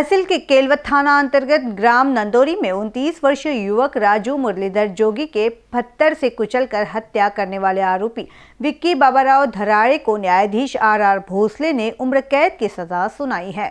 तहसील के केलवत थाना अंतर्गत ग्राम नंदोरी में उनतीस वर्षीय युवक राजू मुरलीधर जोगी के पत्थर से कुचलकर हत्या करने वाले आरोपी विक्की बाबाराव धराड़े को न्यायाधीश आर आर भोसले ने उम्र कैद की सजा सुनाई है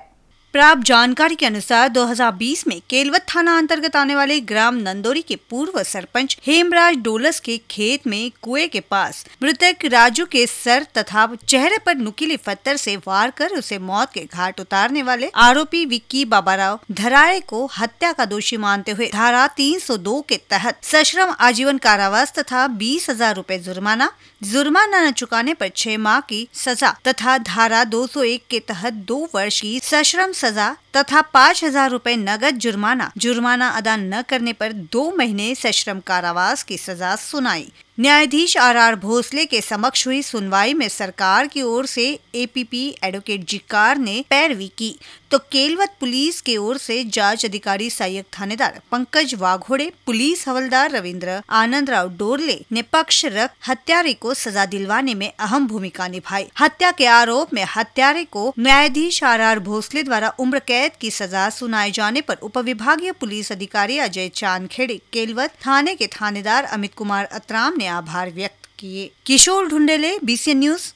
प्राप्त जानकारी के अनुसार 2020 में केलवत थाना अंतर्गत आने वाले ग्राम नंदोरी के पूर्व सरपंच हेमराज डोलस के खेत में कुएं के पास मृतक राजू के सर तथा चेहरे पर नुकीले पत्थर से वार कर उसे मौत के घाट उतारने वाले आरोपी विक्की बाबाराव धराए को हत्या का दोषी मानते हुए धारा 302 के तहत सश्रम आजीवन कारावास तथा बीस हजार रूपए जुर्माना जुर्माना न चुकाने आरोप छह माह की सजा तथा धारा दो के तहत दो वर्ष की सश्रम सज़ा तथा पाँच हजार रूपए नगद जुर्माना जुर्माना अदा न करने पर दो महीने सश्रम कारावास की सजा सुनाई न्यायाधीश आर आर भोसले के समक्ष हुई सुनवाई में सरकार की ओर से एपीपी एडवोकेट जिकार ने पैरवी की तो केलवत पुलिस की के ओर से जांच अधिकारी सहायक थानेदार पंकज वाघोड़े पुलिस हवलदार रविंद्र आनंद राव डोरले ने पक्ष रख हत्यारे को सजा दिलवाने में अहम भूमिका निभाई हत्या के आरोप में हत्यारे को न्यायाधीश आर आर भोसले द्वारा उम्र कैद कैद की सजा सुनाए जाने पर उपविभागीय पुलिस अधिकारी अजय चांदखेड़े केलवत थाने के थानेदार अमित कुमार अतराम ने आभार व्यक्त किए किशोर ढुंडेले बीसी न्यूज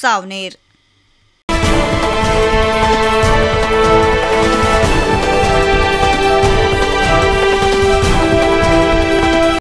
सावनेर